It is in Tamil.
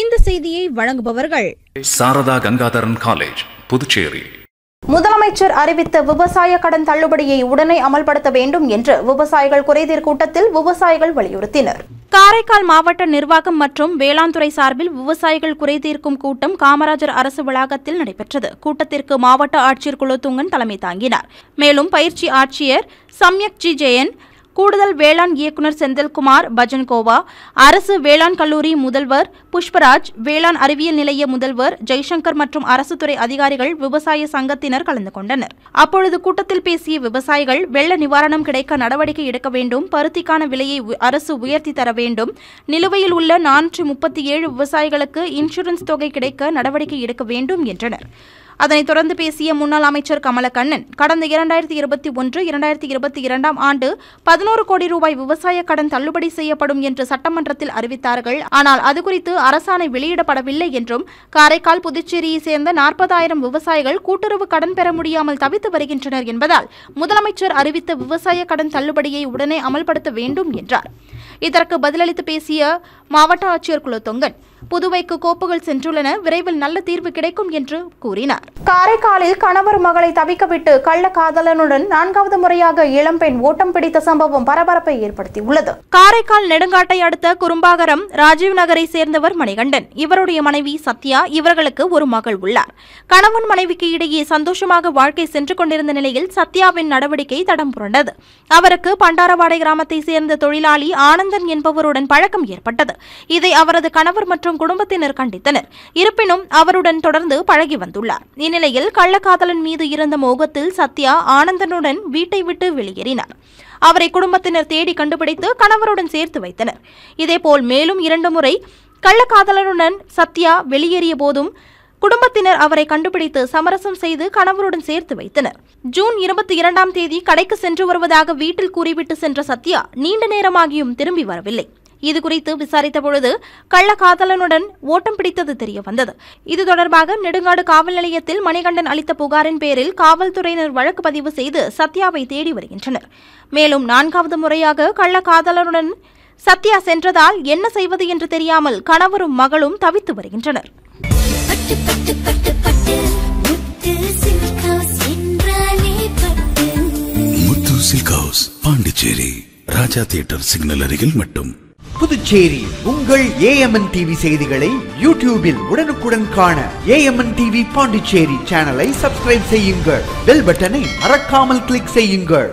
இந்த செய்தியை வழங்குபவர்கள் சாரதா கங்காதரன் காலேஜ் புதுச்சேரி முதலமைச்சர் அறிவித்த விவசாய கடன் தள்ளுபடியை உடனே அமல்படுத்த வேண்டும் என்று விவசாயிகள் குறைதீர் கூட்டத்தில் விவசாயிகள் வலியுறுத்தினர் காரைக்கால் மாவட்ட நிர்வாகம் மற்றும் வேளாண் துறை சார்பில் விவசாயிகள் குறைதீர்க்கும் கூட்டம் காமராஜர் அரசு வளாகத்தில் நடைபெற்றது கூட்டத்திற்கு மாவட்ட ஆட்சியர் குலத்துங்கன் தலைமை தாங்கினார் மேலும் பயிற்சி ஆட்சியர் சம்யக் ஜி ஜெயன் கூடுதல் வேளாண் இயக்குநர் செந்தில்குமார் பஜன்கோவா அரசு வேளாண் கல்லூரி முதல்வர் புஷ்பராஜ் வேளாண் அறிவியல் நிலைய முதல்வர் ஜெய்சங்கர் மற்றும் அரசு துறை அதிகாரிகள் விவசாய சங்கத்தினர் கலந்து கொண்டனர் அப்பொழுது கூட்டத்தில் பேசிய விவசாயிகள் வெள்ள நிவாரணம் கிடைக்க நடவடிக்கை எடுக்க வேண்டும் பருத்திக்கான விலையை அரசு உயர்த்தி தர வேண்டும் நிலுவையில் உள்ள நானூற்று முப்பத்தி ஏழு விவசாயிகளுக்கு இன்சூரன்ஸ் தொகை கிடைக்க நடவடிக்கை எடுக்க வேண்டும் என்றனர் அதனைத் தொடர்ந்து பேசிய முன்னாள் அமைச்சர் கமலக்கண்ணன் கடந்த இரண்டாயிரத்தி இருபத்தி ஒன்று இரண்டாயிரத்தி இருபத்தி இரண்டாம் ஆண்டு பதினோரு கோடி ரூபாய் விவசாய கடன் தள்ளுபடி செய்யப்படும் என்று சட்டமன்றத்தில் அறிவித்தார்கள் ஆனால் அது குறித்து அரசாணை வெளியிடப்படவில்லை என்றும் காரைக்கால் புதுச்சேரியை சேர்ந்த நாற்பதாயிரம் விவசாயிகள் கூட்டுறவு கடன் பெற முடியாமல் தவித்து வருகின்றனர் என்பதால் முதலமைச்சர் அறிவித்த விவசாய கடன் தள்ளுபடியை உடனே அமல்படுத்த வேண்டும் என்றார் இதற்கு பதிலளித்து பேசிய மாவட்ட ஆட்சியர் குலத்தொங்கன் புதுவைக்கு கோப்புகள் சென்றுள்ளன விரைவில் நல்ல தீர்வு கிடைக்கும் என்று கூறினார் காரைக்காலில் கணவர் மகளை தவிக்கவிட்டு கள்ள காதலனுடன் நான்காவது முறையாக இளம்பெண் ஓட்டம் பிடித்த சம்பவம் பரபரப்பை ஏற்படுத்தியுள்ளது காரைக்கால் நெடுங்காட்டை அடுத்த குறும்பாகரம் ராஜீவ் நகரை சேர்ந்தவர் மணிகண்டன் இவருடைய மனைவி சத்யா இவர்களுக்கு ஒரு மகள் உள்ளார் கணவன் மனைவிக்கு இடையே சந்தோஷமாக வாழ்க்கை சென்று கொண்டிருந்த நிலையில் சத்யாவின் நடவடிக்கை தடம் புரண்டது அவருக்கு பண்டாரவாடை கிராமத்தை சேர்ந்த தொழிலாளி ஆனந்தன் என்பவருடன் பழக்கம் ஏற்பட்டது இதை அவரது கணவர் மற்றும் மற்றும் குடும்பத்தினர் கண்டித்தனர் இருப்பினும் அவருடன் தொடர்ந்து பழகி வந்துள்ளார் இந்நிலையில் கள்ளக்காதலன் மீது இருந்த மோகத்தில் சத்யா ஆனந்தனுடன் வீட்டை விட்டு வெளியேறினார் அவரை குடும்பத்தினர் தேடி கண்டுபிடித்து கணவருடன் சேர்த்து வைத்தனர் இதேபோல் மேலும் இரண்டு முறை கள்ளக்காதலனுடன் சத்யா வெளியேறிய போதும் குடும்பத்தினர் அவரை கண்டுபிடித்து சமரசம் செய்து கணவருடன் சேர்த்து வைத்தனர் ஜூன் இருபத்தி இரண்டாம் தேதி கடைக்கு சென்று வருவதாக வீட்டில் கூறிவிட்டு சென்ற சத்யா நீண்ட நேரமாகியும் திரும்பி வரவில்லை இது குறித்து விசாரித்த பொழுது கள்ளக்காதலனுடன் ஓட்டம் பிடித்தது தெரிய வந்தது இது தொடர்பாக நெடுங்காடு காவல் நிலையத்தில் மணிகண்டன் அளித்த புகாரின் பேரில் காவல்துறையினர் வழக்கு பதிவு செய்து சத்யாவை தேடி வருகின்றனர் மேலும் நான்காவது முறையாக கள்ளக்காதலனுடன் சத்யா சென்றதால் என்ன செய்வது என்று தெரியாமல் கணவரும் மகளும் தவித்து வருகின்றனர் பாண்டிச்சேரி ராஜா தியேட்டர் சிக்னல் அருகில் மட்டும் புதுச்சேரி உங்கள் ஏஎம்என் டிவி செய்திகளை யூடியூபில் உடனுக்குடன் காண ஏஎம்என் டிவி பாண்டிச்சேரி சேனலை சப்ஸ்கிரைப் செய்யுங்கள் பெல் பட்டனை மறக்காமல் கிளிக் செய்யுங்கள்